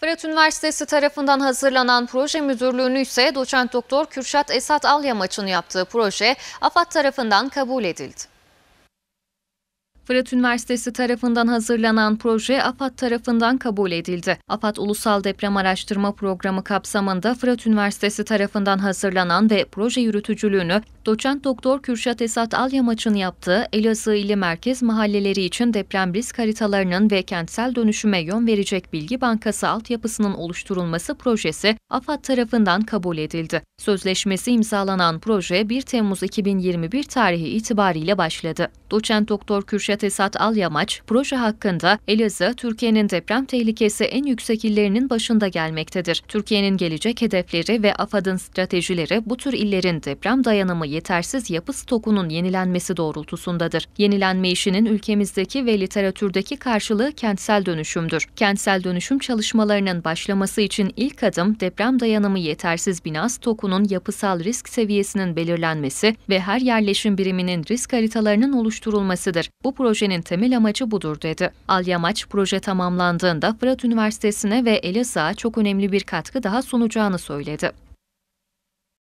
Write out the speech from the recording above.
Fırat Üniversitesi tarafından hazırlanan proje müdürlüğünü ise doçent doktor Kürşat Esat Alyamaç'ın yaptığı proje AFAD tarafından kabul edildi. Fırat Üniversitesi tarafından hazırlanan proje AFAD tarafından kabul edildi. AFAD Ulusal Deprem Araştırma Programı kapsamında Fırat Üniversitesi tarafından hazırlanan ve proje yürütücülüğünü Doçent Doktor Kürşat Esat Alyamaç'ın yaptığı Elazığ ili merkez mahalleleri için deprem risk haritalarının ve kentsel dönüşüme yön verecek bilgi bankası altyapısının oluşturulması projesi AFAD tarafından kabul edildi. Sözleşmesi imzalanan proje 1 Temmuz 2021 tarihi itibariyle başladı. Doçent Doktor Kürşat Esat Alyamaç, proje hakkında Elazığ, Türkiye'nin deprem tehlikesi en yüksek illerinin başında gelmektedir. Türkiye'nin gelecek hedefleri ve AFAD'ın stratejileri bu tür illerin deprem dayanımı yetersiz yapı stokunun yenilenmesi doğrultusundadır. Yenilenme işinin ülkemizdeki ve literatürdeki karşılığı kentsel dönüşümdür. Kentsel dönüşüm çalışmalarının başlaması için ilk adım deprem dayanımı yetersiz bina stokunun yapısal risk seviyesinin belirlenmesi ve her yerleşim biriminin risk haritalarının oluşturulmasıdır. Bu projenin temel amacı budur dedi. Alyamaç proje tamamlandığında Fırat Üniversitesi'ne ve Elazığ'a çok önemli bir katkı daha sunacağını söyledi.